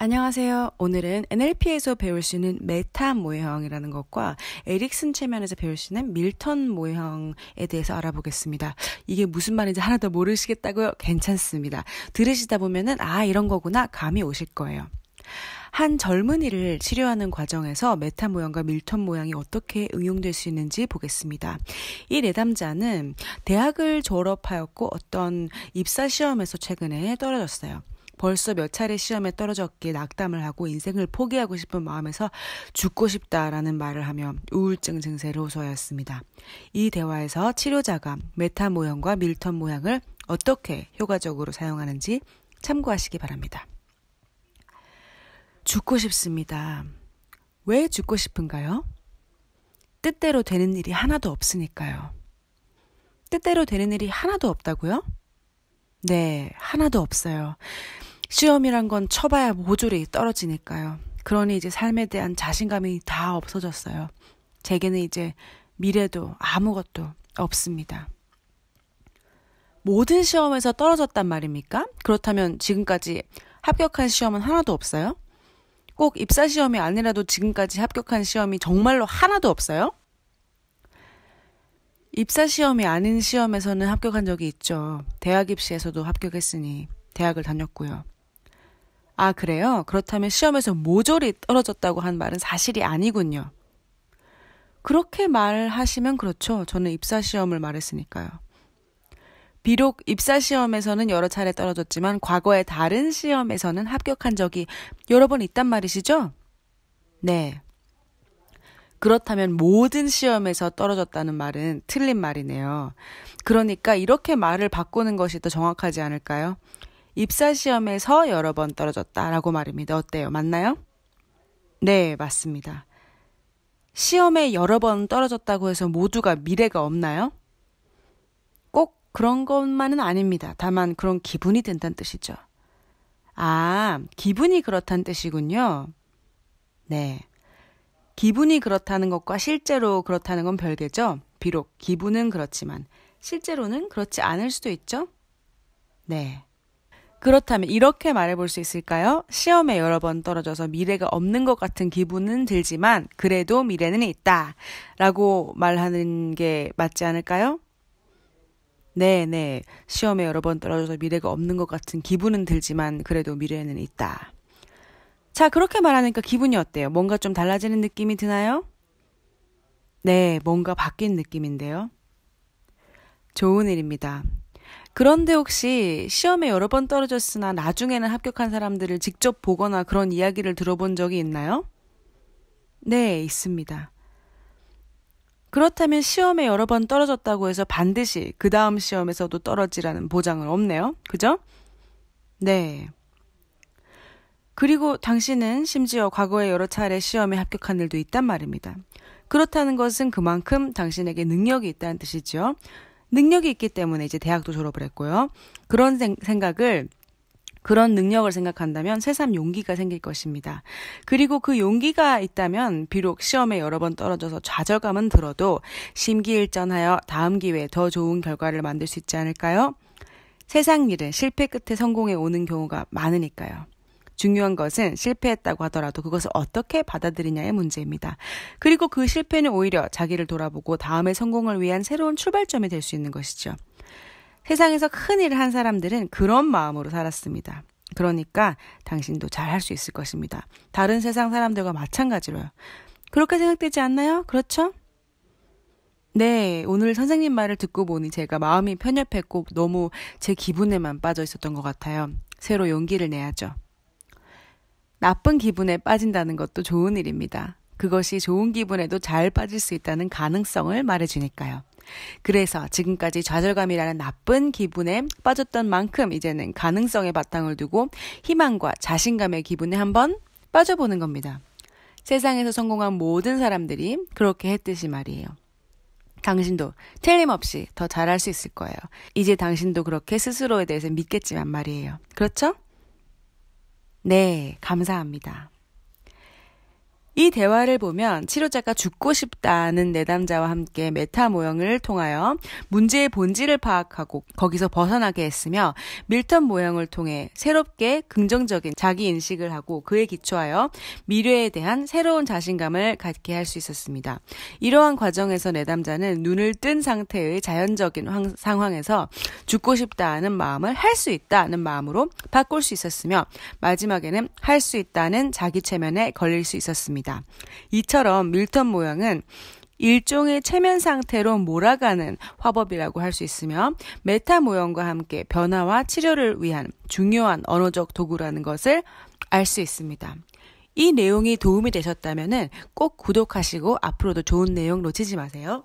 안녕하세요. 오늘은 NLP에서 배울 수 있는 메타 모형이라는 것과 에릭슨 체면에서 배울 수 있는 밀턴 모형에 대해서 알아보겠습니다. 이게 무슨 말인지 하나 더 모르시겠다고요? 괜찮습니다. 들으시다 보면은 아 이런 거구나 감이 오실 거예요. 한 젊은이를 치료하는 과정에서 메타 모양과 밀턴 모양이 어떻게 응용될 수 있는지 보겠습니다. 이 내담자는 대학을 졸업하였고 어떤 입사 시험에서 최근에 떨어졌어요. 벌써 몇 차례 시험에 떨어졌기에 낙담을 하고 인생을 포기하고 싶은 마음에서 죽고 싶다라는 말을 하며 우울증 증세를 호소하였습니다. 이 대화에서 치료자가 메타 모형과 밀턴 모양을 어떻게 효과적으로 사용하는지 참고하시기 바랍니다. 죽고 싶습니다. 왜 죽고 싶은가요? 뜻대로 되는 일이 하나도 없으니까요. 뜻대로 되는 일이 하나도 없다고요? 네, 하나도 없어요. 시험이란 건 쳐봐야 모조리 떨어지니까요. 그러니 이제 삶에 대한 자신감이 다 없어졌어요. 제게는 이제 미래도 아무것도 없습니다. 모든 시험에서 떨어졌단 말입니까? 그렇다면 지금까지 합격한 시험은 하나도 없어요? 꼭 입사 시험이 아니라도 지금까지 합격한 시험이 정말로 하나도 없어요? 입사 시험이 아닌 시험에서는 합격한 적이 있죠. 대학 입시에서도 합격했으니 대학을 다녔고요. 아, 그래요? 그렇다면 시험에서 모조리 떨어졌다고 한 말은 사실이 아니군요. 그렇게 말하시면 그렇죠. 저는 입사시험을 말했으니까요. 비록 입사시험에서는 여러 차례 떨어졌지만 과거에 다른 시험에서는 합격한 적이 여러 번 있단 말이시죠? 네. 그렇다면 모든 시험에서 떨어졌다는 말은 틀린 말이네요. 그러니까 이렇게 말을 바꾸는 것이 더 정확하지 않을까요? 입사 시험에서 여러 번 떨어졌다라고 말입니다. 어때요? 맞나요? 네, 맞습니다. 시험에 여러 번 떨어졌다고 해서 모두가 미래가 없나요? 꼭 그런 것만은 아닙니다. 다만 그런 기분이 든다는 뜻이죠. 아, 기분이 그렇다는 뜻이군요. 네. 기분이 그렇다는 것과 실제로 그렇다는 건 별개죠. 비록 기분은 그렇지만 실제로는 그렇지 않을 수도 있죠. 네. 그렇다면 이렇게 말해볼 수 있을까요? 시험에 여러 번 떨어져서 미래가 없는 것 같은 기분은 들지만 그래도 미래는 있다. 라고 말하는 게 맞지 않을까요? 네, 네. 시험에 여러 번 떨어져서 미래가 없는 것 같은 기분은 들지만 그래도 미래는 있다. 자, 그렇게 말하니까 기분이 어때요? 뭔가 좀 달라지는 느낌이 드나요? 네, 뭔가 바뀐 느낌인데요. 좋은 일입니다. 그런데 혹시 시험에 여러 번 떨어졌으나 나중에는 합격한 사람들을 직접 보거나 그런 이야기를 들어본 적이 있나요? 네, 있습니다. 그렇다면 시험에 여러 번 떨어졌다고 해서 반드시 그 다음 시험에서도 떨어지라는 보장은 없네요. 그죠? 네. 그리고 당신은 심지어 과거에 여러 차례 시험에 합격한 일도 있단 말입니다. 그렇다는 것은 그만큼 당신에게 능력이 있다는 뜻이지요. 능력이 있기 때문에 이제 대학도 졸업을 했고요. 그런 생, 각을 그런 능력을 생각한다면 새삼 용기가 생길 것입니다. 그리고 그 용기가 있다면 비록 시험에 여러 번 떨어져서 좌절감은 들어도 심기일전하여 다음 기회에 더 좋은 결과를 만들 수 있지 않을까요? 세상 일은 실패 끝에 성공에 오는 경우가 많으니까요. 중요한 것은 실패했다고 하더라도 그것을 어떻게 받아들이냐의 문제입니다. 그리고 그 실패는 오히려 자기를 돌아보고 다음의 성공을 위한 새로운 출발점이 될 수 있는 것이죠. 세상에서 큰 일을 한 사람들은 그런 마음으로 살았습니다. 그러니까 당신도 잘 할 수 있을 것입니다. 다른 세상 사람들과 마찬가지로요. 그렇게 생각되지 않나요? 그렇죠? 네, 오늘 선생님 말을 듣고 보니 제가 마음이 편협했고 너무 제 기분에만 빠져 있었던 것 같아요. 새로 용기를 내야죠. 나쁜 기분에 빠진다는 것도 좋은 일입니다. 그것이 좋은 기분에도 잘 빠질 수 있다는 가능성을 말해주니까요. 그래서 지금까지 좌절감이라는 나쁜 기분에 빠졌던 만큼 이제는 가능성의 바탕을 두고 희망과 자신감의 기분에 한번 빠져보는 겁니다. 세상에서 성공한 모든 사람들이 그렇게 했듯이 말이에요. 당신도 틀림없이 더 잘할 수 있을 거예요. 이제 당신도 그렇게 스스로에 대해서 믿겠지만 말이에요. 그렇죠? 네, 감사합니다. 이 대화를 보면 치료자가 죽고 싶다는 내담자와 함께 메타 모형을 통하여 문제의 본질을 파악하고 거기서 벗어나게 했으며 밀턴 모형을 통해 새롭게 긍정적인 자기 인식을 하고 그에 기초하여 미래에 대한 새로운 자신감을 갖게 할 수 있었습니다. 이러한 과정에서 내담자는 눈을 뜬 상태의 자연적인 황, 상황에서 죽고 싶다는 마음을 할 수 있다는 마음으로 바꿀 수 있었으며 마지막에는 할 수 있다는 자기 체면에 걸릴 수 있었습니다. 있습니다. 이처럼 밀턴 모형은 일종의 체면 상태로 몰아가는 화법이라고 할 수 있으며 메타 모형과 함께 변화와 치료를 위한 중요한 언어적 도구라는 것을 알 수 있습니다. 이 내용이 도움이 되셨다면 꼭 구독하시고 앞으로도 좋은 내용 놓치지 마세요.